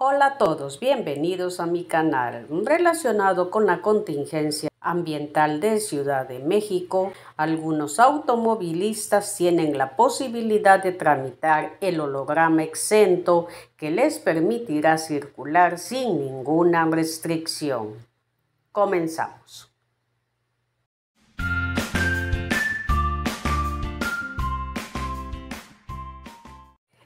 Hola a todos, bienvenidos a mi canal relacionado con la contingencia ambiental de Ciudad de México. Algunos automovilistas tienen la posibilidad de tramitar el holograma exento que les permitirá circular sin ninguna restricción. Comenzamos.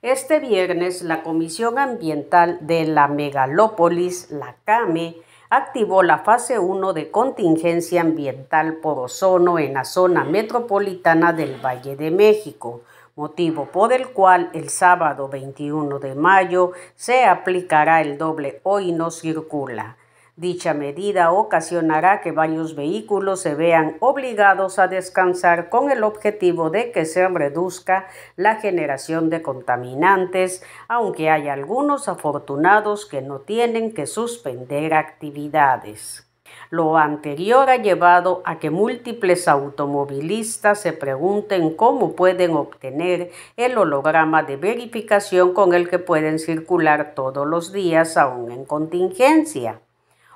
Este viernes, la Comisión Ambiental de la Megalópolis, la CAME, activó la fase 1 de contingencia ambiental por ozono en la zona metropolitana del Valle de México, motivo por el cual el sábado 21 de mayo se aplicará el doble hoy no circula Dicha medida ocasionará que varios vehículos se vean obligados a descansar con el objetivo de que se reduzca la generación de contaminantes, aunque hay algunos afortunados que no tienen que suspender actividades. Lo anterior ha llevado a que múltiples automovilistas se pregunten cómo pueden obtener el holograma de verificación con el que pueden circular todos los días aún en contingencia.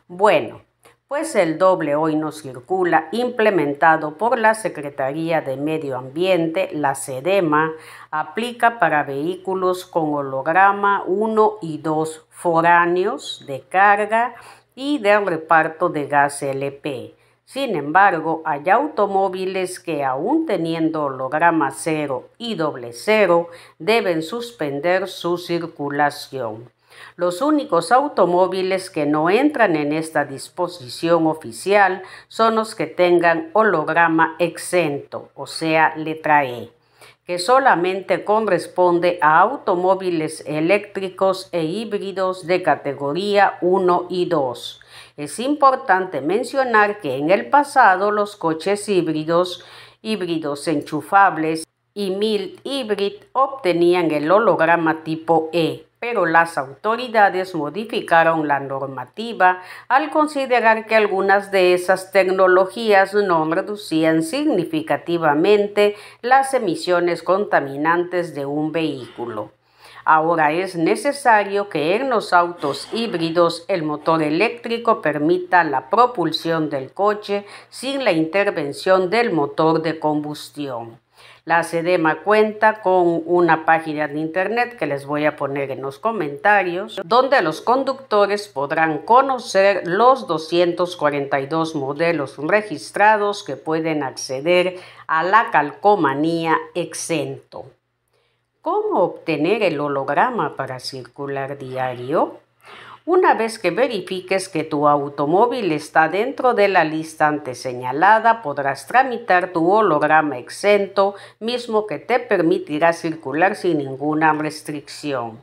Bueno, pues el doble hoy no circula, implementado por la Secretaría de Medio Ambiente, la SEDEMA, aplica para vehículos con holograma 1 y 2 foráneos de carga y de reparto de gas LP. Sin embargo, hay automóviles que aún teniendo holograma 0 y doble 0 deben suspender su circulación. Los únicos automóviles que no entran en esta disposición oficial son los que tengan holograma exento, o sea, letra E, que solamente corresponde a automóviles eléctricos e híbridos de categoría 1 y 2. Es importante mencionar que en el pasado los coches híbridos, híbridos enchufables y mild híbrid obtenían el holograma tipo E, pero las autoridades modificaron la normativa al considerar que algunas de esas tecnologías no reducían significativamente las emisiones contaminantes de un vehículo. Ahora es necesario que en los autos híbridos el motor eléctrico permita la propulsión del coche sin la intervención del motor de combustión. La SEDEMA cuenta con una página de internet que les voy a poner en los comentarios, donde los conductores podrán conocer los 242 modelos registrados que pueden acceder a la calcomanía exento. ¿Cómo obtener el holograma para circular diario? Una vez que verifiques que tu automóvil está dentro de la lista antes señalada, podrás tramitar tu holograma exento, mismo que te permitirá circular sin ninguna restricción.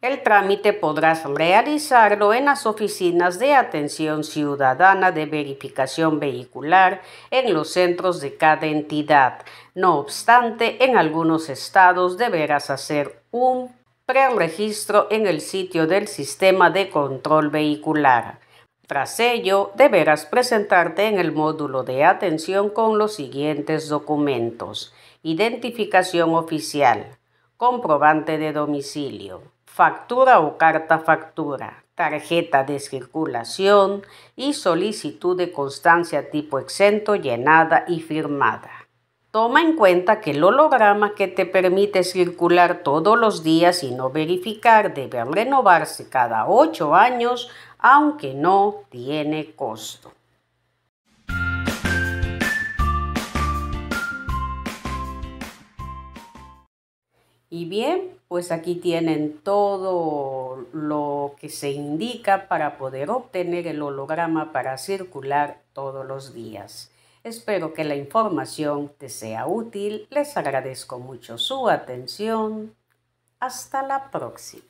El trámite podrás realizarlo en las oficinas de atención ciudadana de verificación vehicular en los centros de cada entidad. No obstante, en algunos estados deberás hacer un Pre-registro en el sitio del sistema de control vehicular. Tras ello, deberás presentarte en el módulo de atención con los siguientes documentos. Identificación oficial, comprobante de domicilio, factura o carta factura, tarjeta de circulación y solicitud de constancia tipo exento llenada y firmada. Toma en cuenta que el holograma que te permite circular todos los días y no verificar debe renovarse cada 8 años, aunque no tiene costo. Y bien, pues aquí tienen todo lo que se indica para poder obtener el holograma para circular todos los días. Espero que la información te sea útil. Les agradezco mucho su atención. Hasta la próxima.